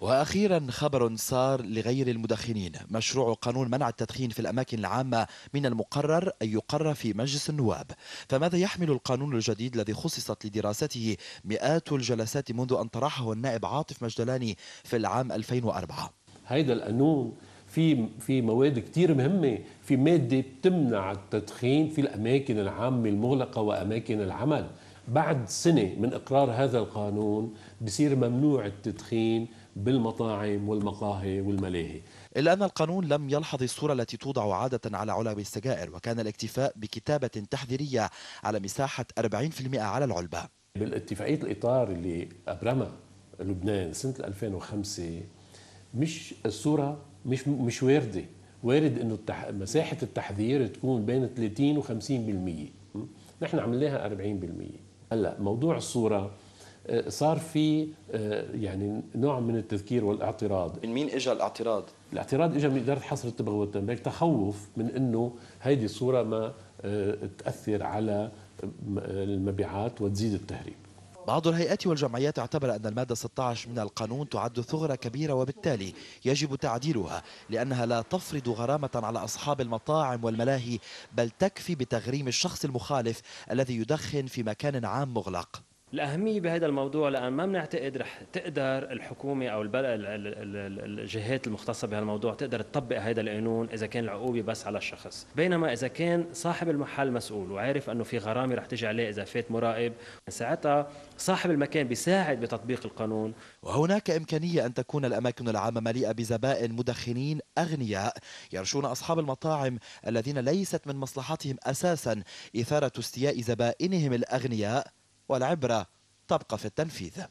وأخيرا خبر صار لغير المدخنين مشروع قانون منع التدخين في الأماكن العامة من المقرر أن يقر في مجلس النواب فماذا يحمل القانون الجديد الذي خصصت لدراسته مئات الجلسات منذ أن طرحه النائب عاطف مجدلاني في العام 2004 هيدا القانون في في مواد كثير مهمه في ماده بتمنع التدخين في الاماكن العامه المغلقه واماكن العمل بعد سنة من إقرار هذا القانون بصير ممنوع التدخين بالمطاعم والمقاهي والملاهي إلا أن القانون لم يلحظ الصورة التي توضع عادة على علب السجائر وكان الاكتفاء بكتابة تحذيرية على مساحة 40% على العلبة بالاتفاقية الإطار اللي أبرمها لبنان سنة 2005 مش الصورة مش مش واردة وارد انه التح... مساحه التحذير تكون بين 30 و 50% نحن عملناها 40% هلا موضوع الصوره آه، صار في آه، يعني نوع من التذكير والاعتراض من مين اجى الاعتراض الاعتراض اجى من اداره حصر التبغ والتنبيه تخوف من انه هيدي الصوره ما آه، تاثر على المبيعات وتزيد التهريب بعض الهيئات والجمعيات اعتبر أن المادة 16 من القانون تعد ثغرة كبيرة وبالتالي يجب تعديلها لأنها لا تفرض غرامة على أصحاب المطاعم والملاهي بل تكفي بتغريم الشخص المخالف الذي يدخن في مكان عام مغلق الأهمية بهذا الموضوع لأن ما بنعتقد رح تقدر الحكومة أو الجهات المختصة بهالموضوع تقدر تطبق هذا القانون إذا كان العقوبة بس على الشخص بينما إذا كان صاحب المحل مسؤول وعارف أنه في غرامة رح تجي عليه إذا فات مراقب ساعتها صاحب المكان بيساعد بتطبيق القانون وهناك إمكانية أن تكون الأماكن العامة مليئة بزبائن مدخنين أغنياء يرشون أصحاب المطاعم الذين ليست من مصلحتهم أساسا إثارة استياء زبائنهم الأغنياء والعبرة تبقى في التنفيذ